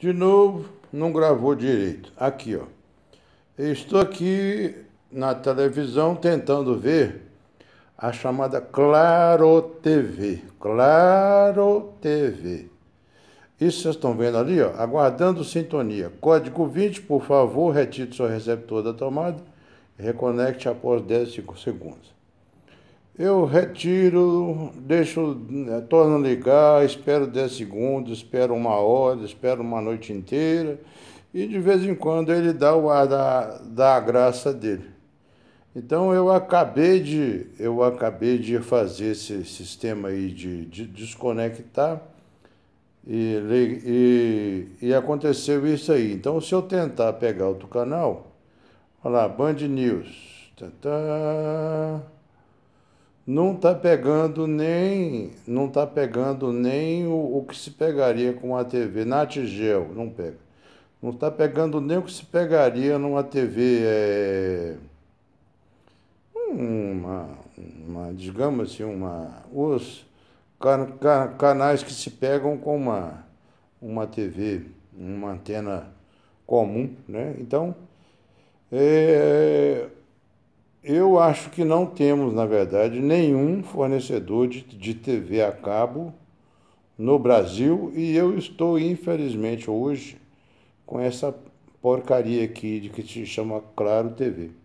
De novo, não gravou direito. Aqui, ó. Eu estou aqui na televisão tentando ver a chamada Claro TV. Claro TV. Isso vocês estão vendo ali, ó, aguardando sintonia. Código 20, por favor, retire seu receptor da tomada e reconecte após 10 segundos. Eu retiro, deixo, eh, torno a ligar, espero 10 segundos, espero uma hora, espero uma noite inteira. E de vez em quando ele dá o ar da, da graça dele. Então eu acabei de, eu acabei de fazer esse sistema aí de, de desconectar e, e, e aconteceu isso aí. Então se eu tentar pegar outro canal, olha lá, Band News. Tantã, não está pegando nem não tá pegando nem o, o que se pegaria com a TV na Tigel, não pega. Não está pegando nem o que se pegaria numa TV é, uma, uma digamos assim uma os can, can, canais que se pegam com uma uma TV, uma antena comum, né? Então é, eu acho que não temos, na verdade, nenhum fornecedor de, de TV a cabo no Brasil e eu estou, infelizmente, hoje com essa porcaria aqui de que se chama Claro TV.